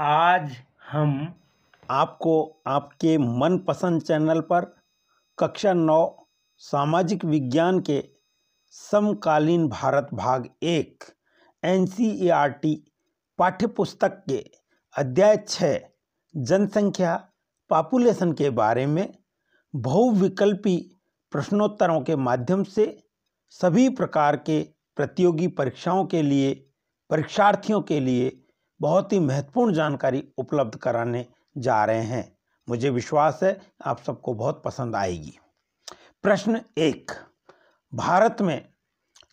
आज हम आपको आपके मनपसंद चैनल पर कक्षा नौ सामाजिक विज्ञान के समकालीन भारत भाग एक एन पाठ्यपुस्तक के अध्याय छः जनसंख्या पॉपुलेशन के बारे में बहुविकल्पी प्रश्नोत्तरों के माध्यम से सभी प्रकार के प्रतियोगी परीक्षाओं के लिए परीक्षार्थियों के लिए बहुत ही महत्वपूर्ण जानकारी उपलब्ध कराने जा रहे हैं मुझे विश्वास है आप सबको बहुत पसंद आएगी प्रश्न एक भारत में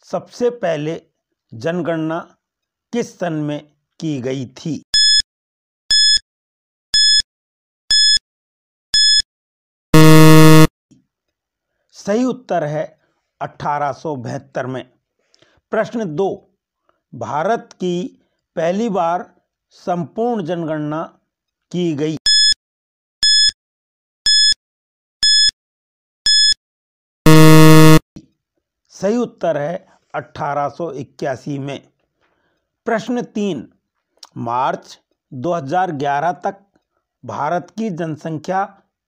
सबसे पहले जनगणना किस सन में की गई थी सही उत्तर है अठारह में प्रश्न दो भारत की पहली बार संपूर्ण जनगणना की गई सही उत्तर है 1881 में प्रश्न तीन मार्च 2011 तक भारत की जनसंख्या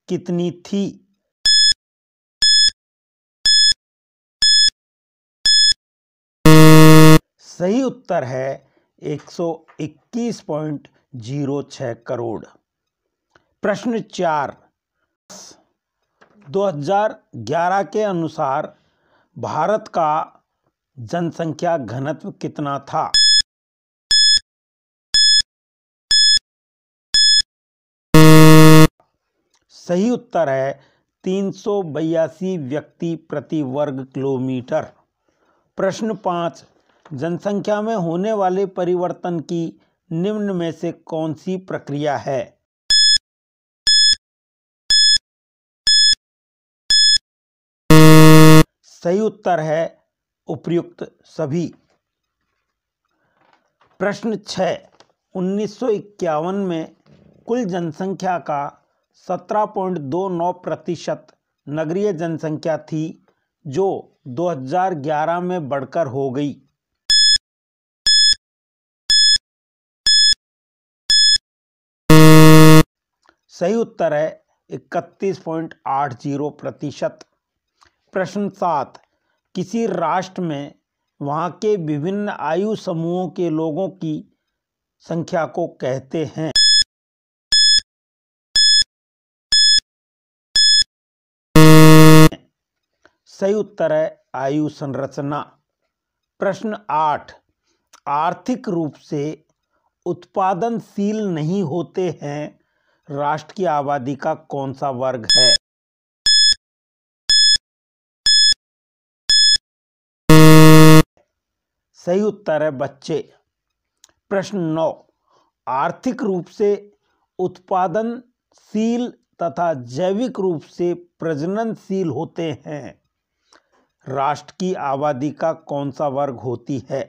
कितनी थी सही उत्तर है 121.06 करोड़ प्रश्न चार 2011 के अनुसार भारत का जनसंख्या घनत्व कितना था सही उत्तर है तीन व्यक्ति प्रति वर्ग किलोमीटर प्रश्न पांच जनसंख्या में होने वाले परिवर्तन की निम्न में से कौन सी प्रक्रिया है सही उत्तर है उपयुक्त सभी प्रश्न छ उन्नीस में कुल जनसंख्या का 17.29 प्रतिशत नगरीय जनसंख्या थी जो 2011 में बढ़कर हो गई सही उत्तर है इकतीस पॉइंट आठ जीरो प्रतिशत प्रश्न सात किसी राष्ट्र में वहाँ के विभिन्न आयु समूहों के लोगों की संख्या को कहते हैं सही उत्तर है आयु संरचना प्रश्न आठ आर्थिक रूप से उत्पादनशील नहीं होते हैं राष्ट्र की आबादी का कौन सा वर्ग है सही उत्तर है बच्चे प्रश्न नौ आर्थिक रूप से उत्पादनशील तथा जैविक रूप से प्रजननशील होते हैं राष्ट्र की आबादी का कौन सा वर्ग होती है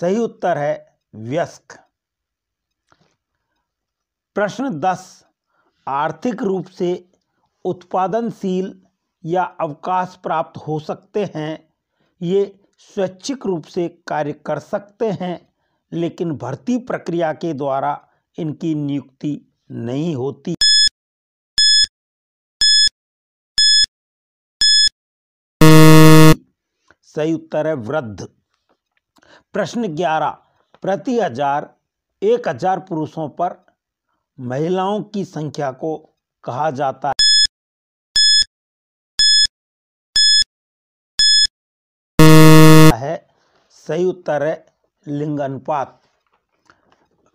सही उत्तर है व्यस्क प्रश्न दस आर्थिक रूप से उत्पादनशील या अवकाश प्राप्त हो सकते हैं ये स्वैच्छिक रूप से कार्य कर सकते हैं लेकिन भर्ती प्रक्रिया के द्वारा इनकी नियुक्ति नहीं होती सही उत्तर है वृद्ध प्रश्न ग्यारह प्रति हजार एक हजार पुरुषों पर महिलाओं की संख्या को कहा जाता है है सही उत्तर है लिंगानुपात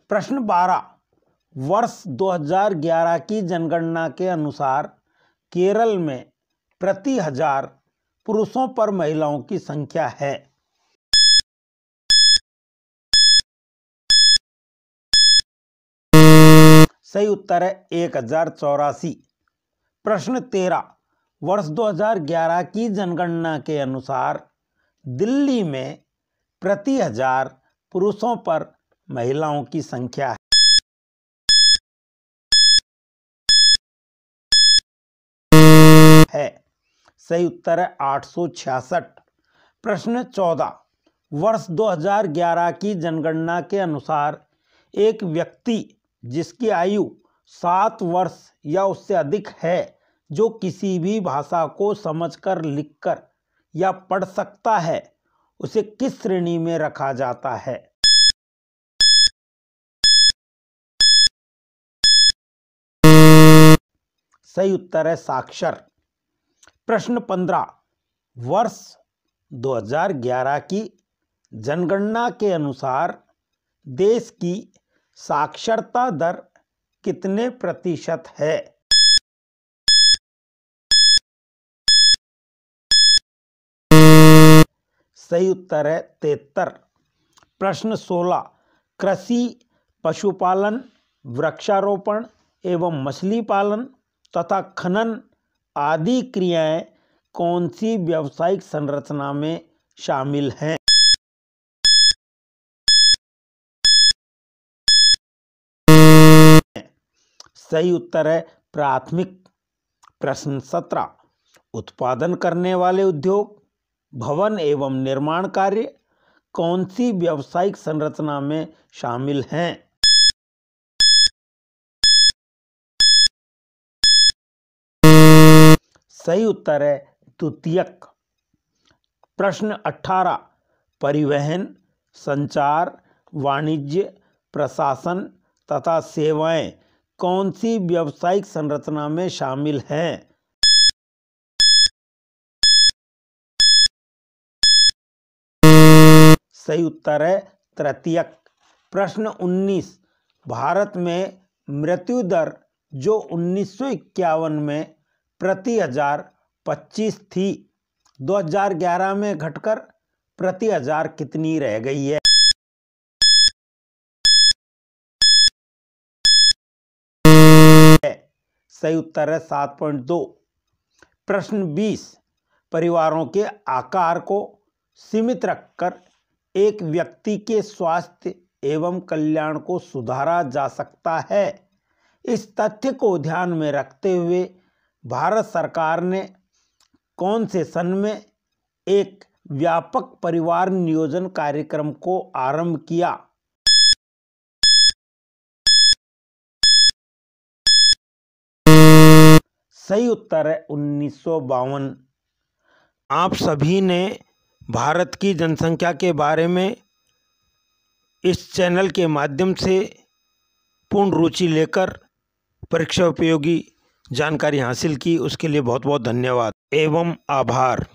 प्रश्न 12 वर्ष 2011 की जनगणना के अनुसार केरल में प्रति हजार पुरुषों पर महिलाओं की संख्या है सही उत्तर है एक हजार चौरासी प्रश्न तेरह वर्ष 2011 की जनगणना के अनुसार दिल्ली में प्रति हजार पुरुषों पर महिलाओं की संख्या है है सही उत्तर है आठ प्रश्न 14 वर्ष 2011 की जनगणना के अनुसार एक व्यक्ति जिसकी आयु सात वर्ष या उससे अधिक है जो किसी भी भाषा को समझकर लिखकर या पढ़ सकता है उसे किस श्रेणी में रखा जाता है सही उत्तर है साक्षर प्रश्न पंद्रह वर्ष 2011 की जनगणना के अनुसार देश की साक्षरता दर कितने प्रतिशत है सही उत्तर है तेहत्तर प्रश्न सोलह कृषि पशुपालन वृक्षारोपण एवं मछली पालन तथा खनन आदि क्रियाएं कौन सी व्यावसायिक संरचना में शामिल हैं सही उत्तर है प्राथमिक प्रश्न सत्रह उत्पादन करने वाले उद्योग भवन एवं निर्माण कार्य कौन सी व्यावसायिक संरचना में शामिल हैं सही उत्तर है द्वितीयक प्रश्न 18 परिवहन संचार वाणिज्य प्रशासन तथा सेवाएं कौन सी व्यावसायिक संरचना में शामिल है सही उत्तर है तृतीयक प्रश्न 19 भारत में मृत्यु दर जो उन्नीस में प्रति हजार 25 थी 2011 में घटकर प्रति हजार कितनी रह गई है सही उत्तर है सात पॉइंट दो प्रश्न बीस परिवारों के आकार को सीमित रखकर एक व्यक्ति के स्वास्थ्य एवं कल्याण को सुधारा जा सकता है इस तथ्य को ध्यान में रखते हुए भारत सरकार ने कौन से सन में एक व्यापक परिवार नियोजन कार्यक्रम को आरंभ किया सही उत्तर है उन्नीस आप सभी ने भारत की जनसंख्या के बारे में इस चैनल के माध्यम से पूर्ण रुचि लेकर परीक्षा उपयोगी जानकारी हासिल की उसके लिए बहुत बहुत धन्यवाद एवं आभार